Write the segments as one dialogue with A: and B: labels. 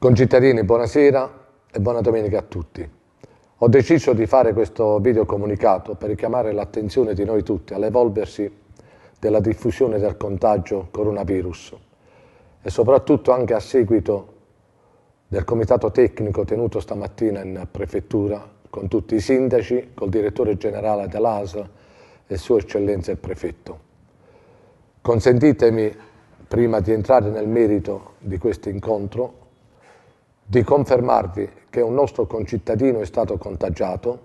A: Concittadini, buonasera e buona domenica a tutti. Ho deciso di fare questo video comunicato per richiamare l'attenzione di noi tutti all'evolversi della diffusione del contagio coronavirus e soprattutto anche a seguito del comitato tecnico tenuto stamattina in prefettura con tutti i sindaci, col direttore generale dell'AS e Sua Eccellenza il prefetto. Consentitemi, prima di entrare nel merito di questo incontro, di confermarvi che un nostro concittadino è stato contagiato,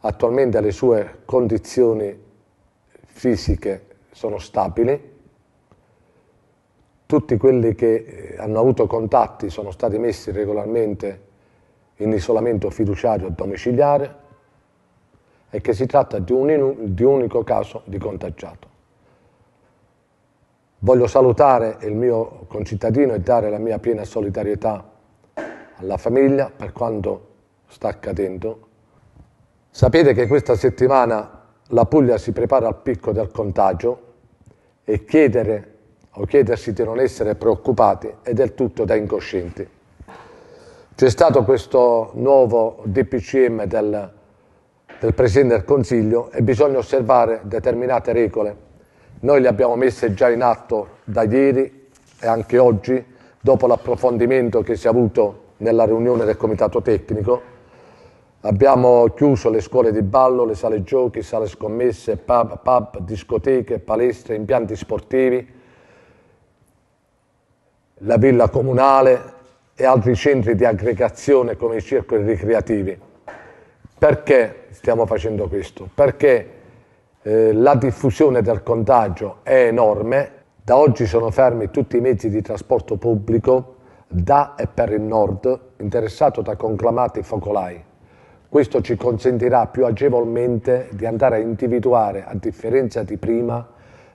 A: attualmente le sue condizioni fisiche sono stabili, tutti quelli che eh, hanno avuto contatti sono stati messi regolarmente in isolamento fiduciario domiciliare e che si tratta di un, unico caso di contagiato. Voglio salutare il mio concittadino e dare la mia piena solidarietà alla famiglia per quanto sta accadendo. Sapete che questa settimana la Puglia si prepara al picco del contagio e chiedere o chiedersi di non essere preoccupati è del tutto da incoscienti. C'è stato questo nuovo DPCM del, del Presidente del Consiglio e bisogna osservare determinate regole noi le abbiamo messe già in atto da ieri e anche oggi, dopo l'approfondimento che si è avuto nella riunione del Comitato Tecnico. Abbiamo chiuso le scuole di ballo, le sale giochi, sale scommesse, pub, pub discoteche, palestre, impianti sportivi, la villa comunale e altri centri di aggregazione come i circoli ricreativi. Perché stiamo facendo questo? Perché eh, la diffusione del contagio è enorme, da oggi sono fermi tutti i mezzi di trasporto pubblico da e per il nord interessato da conclamati focolai. Questo ci consentirà più agevolmente di andare a individuare, a differenza di prima,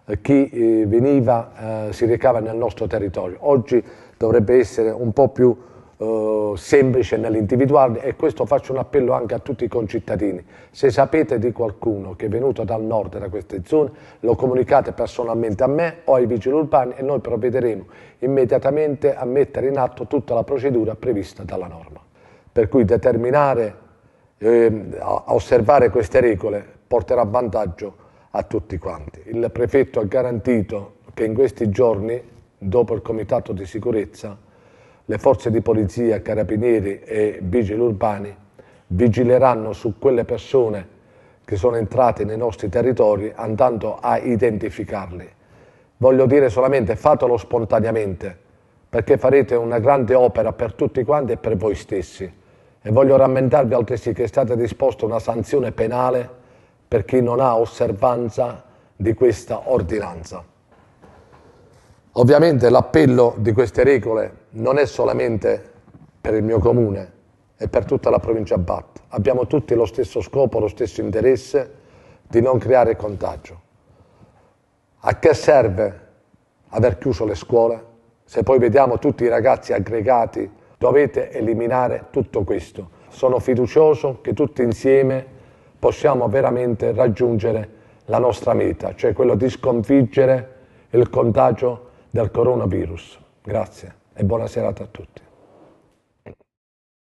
A: eh, chi eh, veniva, eh, si recava nel nostro territorio. Oggi dovrebbe essere un po' più eh, semplice nell'individuarli e questo faccio un appello anche a tutti i concittadini. Se sapete di qualcuno che è venuto dal nord, da queste zone, lo comunicate personalmente a me o ai vigili urbani e noi provvederemo immediatamente a mettere in atto tutta la procedura prevista dalla norma. Per cui determinare eh, osservare queste regole porterà vantaggio a tutti quanti. Il prefetto ha garantito che in questi giorni, dopo il comitato di sicurezza, le forze di polizia, carabinieri e vigili urbani vigileranno su quelle persone che sono entrate nei nostri territori andando a identificarli. Voglio dire solamente fatelo spontaneamente perché farete una grande opera per tutti quanti e per voi stessi. E voglio rammentarvi altresì che è stata disposta una sanzione penale per chi non ha osservanza di questa ordinanza. Ovviamente l'appello di queste regole non è solamente per il mio comune è per tutta la provincia BAT. Abbiamo tutti lo stesso scopo, lo stesso interesse di non creare contagio. A che serve aver chiuso le scuole? Se poi vediamo tutti i ragazzi aggregati, dovete eliminare tutto questo. Sono fiducioso che tutti insieme possiamo veramente raggiungere la nostra meta, cioè quello di sconfiggere il contagio del coronavirus. Grazie e buona serata a tutti.